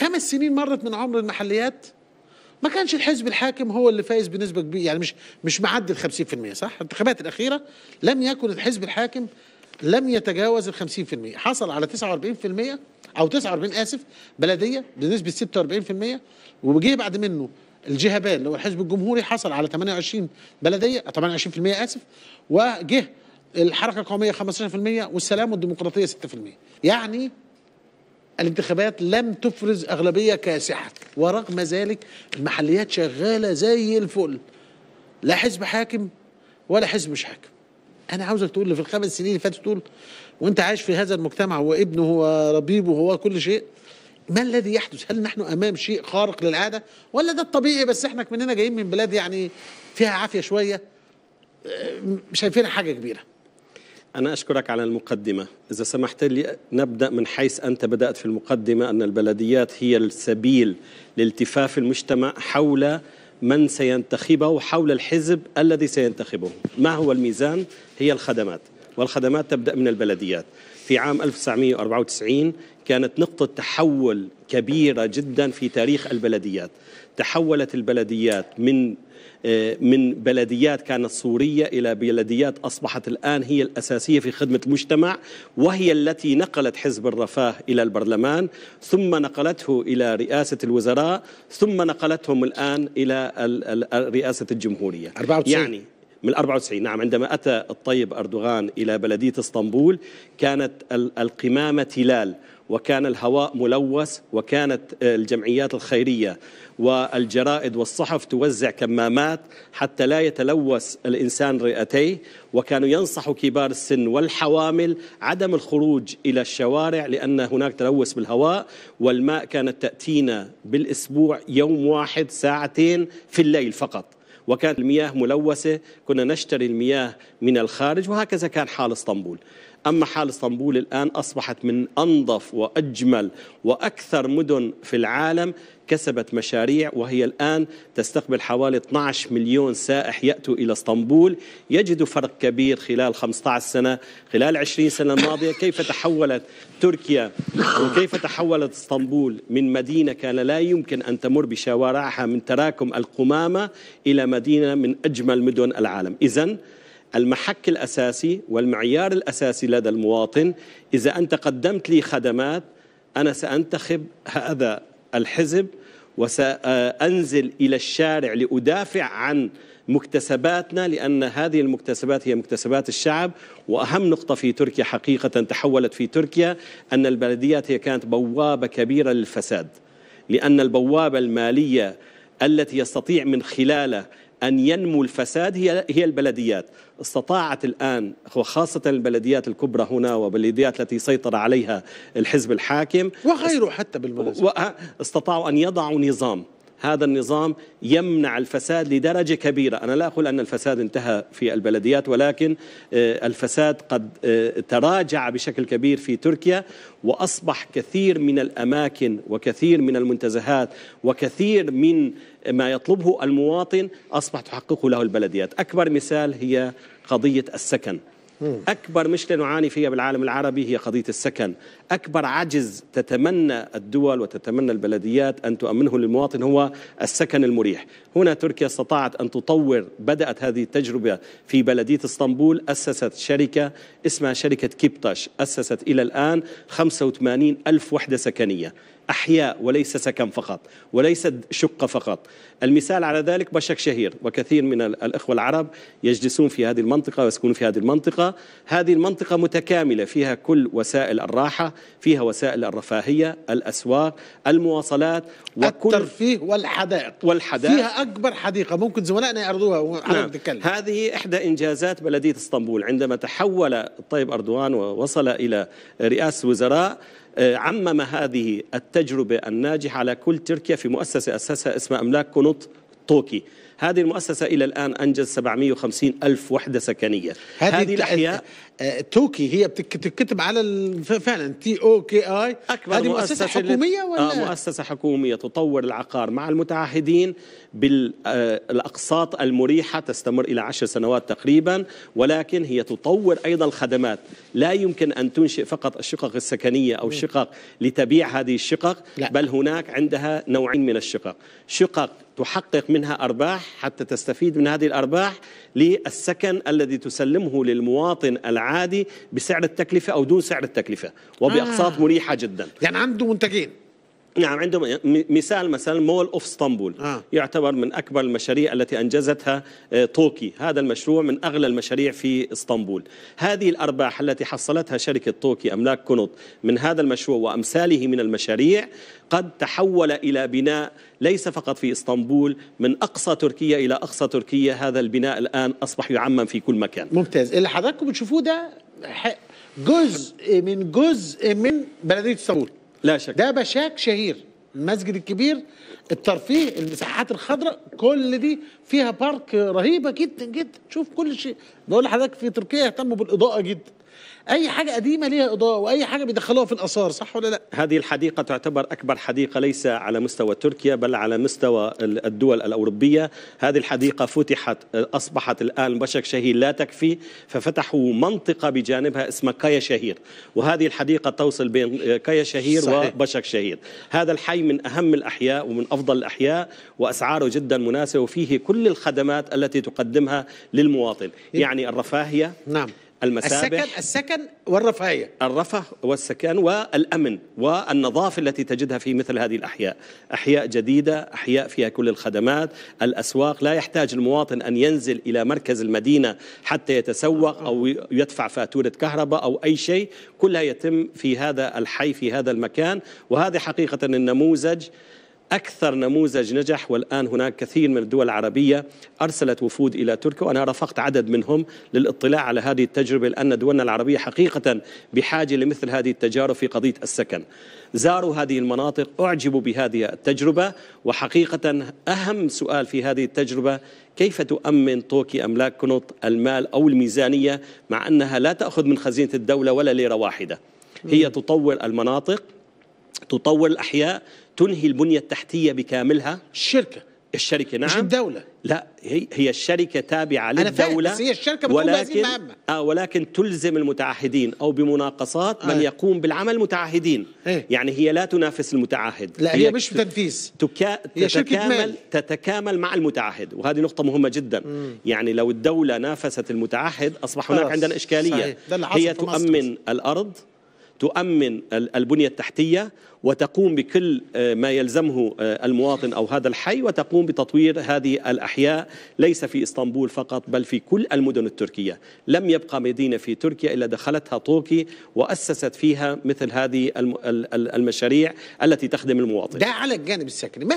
خمس سنين مرت من عمر المحليات ما كانش الحزب الحاكم هو اللي فايز بنسبه كبيره يعني مش مش معدي ال 50% صح؟ الانتخابات الاخيره لم يكن الحزب الحاكم لم يتجاوز ال 50% حصل على 49% او 49 اسف بلديه بنسبه 46% وجه بعد منه الجهابان اللي هو الحزب الجمهوري حصل على 28 بلديه 28% اسف وجه الحركه القوميه 15% والسلام والديمقراطيه 6% يعني الانتخابات لم تفرز أغلبية كاسحة ورغم ذلك المحليات شغالة زي الفل لا حزب حاكم ولا حزب مش حاكم أنا عاوزك تقول لي في الخمس سنين اللي فاتوا تقول وأنت عايش في هذا المجتمع هو ابنه هو ربيبه هو كل شيء ما الذي يحدث؟ هل نحن امام شيء خارق للعاده؟ ولا ده الطبيعي بس احنا مننا جايين من بلاد يعني فيها عافيه شويه آه، شايفينها حاجه كبيره. أنا أشكرك على المقدمة إذا سمحت لي نبدأ من حيث أنت بدأت في المقدمة أن البلديات هي السبيل لالتفاف المجتمع حول من سينتخبه وحول الحزب الذي سينتخبه ما هو الميزان هي الخدمات والخدمات تبدأ من البلديات في عام 1994 كانت نقطة تحول كبيرة جدا في تاريخ البلديات تحولت البلديات من آه، من بلديات كانت صورية إلى بلديات أصبحت الآن هي الأساسية في خدمة المجتمع وهي التي نقلت حزب الرفاه إلى البرلمان ثم نقلته إلى رئاسة الوزراء ثم نقلتهم الآن إلى رئاسة الجمهورية 94. يعني من 94 نعم عندما أتى الطيب أردوغان إلى بلدية اسطنبول كانت القمامة تلال وكان الهواء ملوث وكانت آه، الجمعيات الخيرية والجرائد والصحف توزع كمامات حتى لا يتلوث الإنسان رئتيه وكانوا ينصحوا كبار السن والحوامل عدم الخروج إلى الشوارع لأن هناك تلوث بالهواء والماء كانت تأتينا بالأسبوع يوم واحد ساعتين في الليل فقط وكانت المياه ملوثة كنا نشتري المياه من الخارج وهكذا كان حال اسطنبول أما حال اسطنبول الآن أصبحت من أنظف وأجمل وأكثر مدن في العالم كسبت مشاريع وهي الآن تستقبل حوالي 12 مليون سائح يأتوا إلى اسطنبول يجدوا فرق كبير خلال 15 سنة خلال 20 سنة الماضية كيف تحولت تركيا وكيف تحولت اسطنبول من مدينة كان لا يمكن أن تمر بشوارعها من تراكم القمامة إلى مدينة من أجمل مدن العالم إذن المحك الأساسي والمعيار الأساسي لدى المواطن إذا أنت قدمت لي خدمات أنا سأنتخب هذا الحزب وسأنزل إلى الشارع لأدافع عن مكتسباتنا لأن هذه المكتسبات هي مكتسبات الشعب وأهم نقطة في تركيا حقيقة تحولت في تركيا أن البلديات هي كانت بوابة كبيرة للفساد لأن البوابة المالية التي يستطيع من خلالها أن ينمو الفساد هي هي البلديات استطاعت الآن وخاصة البلديات الكبرى هنا وبلديات التي سيطر عليها الحزب الحاكم وغيره حتى بالمناسبة استطاعوا أن يضعوا نظام هذا النظام يمنع الفساد لدرجة كبيرة أنا لا أقول أن الفساد انتهى في البلديات ولكن آه، الفساد قد آه، تراجع بشكل كبير في تركيا وأصبح كثير من الأماكن وكثير من المنتزهات وكثير من ما يطلبه المواطن أصبح تحققه له البلديات أكبر مثال هي قضية السكن أكبر مشكلة نعاني فيها بالعالم العربي هي قضية السكن أكبر عجز تتمنى الدول وتتمنى البلديات أن تؤمنه للمواطن هو السكن المريح هنا تركيا استطاعت أن تطور بدأت هذه التجربة في بلدية اسطنبول أسست شركة اسمها شركة كيبتاش أسست إلى الآن 85 ألف وحدة سكنية أحياء وليس سكن فقط وليس شقة فقط المثال على ذلك بشك شهير وكثير من الإخوة العرب يجلسون في هذه المنطقة ويسكنون في هذه المنطقة هذه المنطقة متكاملة فيها كل وسائل الراحة فيها وسائل الرفاهية الأسواق المواصلات وكل الترفيه والحدائق والحدائق فيها أكبر حديقة ممكن زملائنا يعرضوها نعم. هذه إحدى إنجازات بلدية اسطنبول عندما تحول الطيب أردوان ووصل إلى رئاسة وزراء عمم هذه التجربة الناجحة على كل تركيا في مؤسسة أسسها اسمها أملاك كونوت توكي هذه المؤسسة إلى الآن أنجز 750 ألف وحدة سكنية هذه, هذه الأحياء آه، آه، توكي هي بتكتب على فعلا تي او كي اي هذه مؤسسه حكوميه ولا آه مؤسسه حكوميه تطور العقار مع المتعهدين بالاقساط آه، المريحه تستمر الى عشر سنوات تقريبا ولكن هي تطور ايضا الخدمات لا يمكن ان تنشئ فقط الشقق السكنيه او الشقق لتبيع هذه الشقق لا. بل هناك عندها نوعين من الشقق شقق تحقق منها ارباح حتى تستفيد من هذه الأرباح للسكن الذي تسلمه للمواطن العادي بسعر التكلفة أو دون سعر التكلفة وبأقساط آه. مريحة جدا يعني عنده منتجين نعم عندهم مثال مثلا مول اوف اسطنبول آه. يعتبر من اكبر المشاريع التي انجزتها توكي آه، هذا المشروع من اغلى المشاريع في اسطنبول هذه الارباح التي حصلتها شركه توكي املاك كنط من هذا المشروع وامثاله من المشاريع قد تحول الى بناء ليس فقط في اسطنبول من اقصى تركيا الى اقصى تركيا هذا البناء الان اصبح يعمم في كل مكان ممتاز اللي حضراتكم بتشوفوه ده جزء من جزء من بلديه اسطنبول لا شك ده بشاك شهير المسجد الكبير الترفيه المساحات الخضراء كل دي فيها بارك رهيبه جدا جدا شوف كل شيء بقول لحضرتك في تركيا يهتموا بالاضاءه جدا اي حاجه قديمه ليها اضاءه واي حاجه بيدخلوها في الاثار صح ولا لا هذه الحديقه تعتبر اكبر حديقه ليس على مستوى تركيا بل على مستوى الدول الاوروبيه هذه الحديقه فتحت اصبحت الان بشك شهير لا تكفي ففتحوا منطقه بجانبها اسمها كايا شهير وهذه الحديقه توصل بين كايا شهير صحيح. وبشك شهير هذا الحي من اهم الاحياء ومن افضل الاحياء واسعاره جدا مناسبه وفيه كل الخدمات التي تقدمها للمواطن يعني الرفاهيه نعم المسابح السكن السكن والرفاهيه الرفاه والسكن والامن والنظافه التي تجدها في مثل هذه الاحياء، احياء جديده، احياء فيها كل الخدمات، الاسواق لا يحتاج المواطن ان ينزل الى مركز المدينه حتى يتسوق او يدفع فاتوره كهرباء او اي شيء، كلها يتم في هذا الحي في هذا المكان وهذا حقيقه النموذج أكثر نموذج نجح والآن هناك كثير من الدول العربية أرسلت وفود إلى تركيا وأنا رافقت عدد منهم للاطلاع على هذه التجربة لأن دولنا العربية حقيقة بحاجة لمثل هذه التجارب في قضية السكن زاروا هذه المناطق أعجبوا بهذه التجربة وحقيقة أهم سؤال في هذه التجربة كيف تؤمن طوكي أملاك كنط المال أو الميزانية مع أنها لا تأخذ من خزينة الدولة ولا ليرة واحدة هي تطور المناطق تطور الأحياء تنهي البنية التحتية بكاملها الشركة الشركة نعم مش الدولة لا هي هي الشركة تابعة أنا للدولة بس هي الشركة بتقوم ولكن آه ولكن تلزم المتعهدين أو بمناقصات من آه. يقوم بالعمل متعهدين ايه؟ يعني هي لا تنافس المتعهد لا هي, هي مش تنفيذ تكا هي تتكامل تتكامل مع المتعهد وهذه نقطة مهمة جدا مم. يعني لو الدولة نافست المتعهد أصبح هناك عندنا إشكالية صحيح. ده اللي هي تؤمن مصر. الأرض تؤمن البنية التحتية وتقوم بكل آه، ما يلزمه آه، المواطن أو هذا الحي وتقوم بتطوير هذه الأحياء ليس في إسطنبول فقط بل في كل المدن التركية لم يبقى مدينة في تركيا إلا دخلتها تركي وأسست فيها مثل هذه المشاريع التي تخدم المواطن ده على الجانب السكني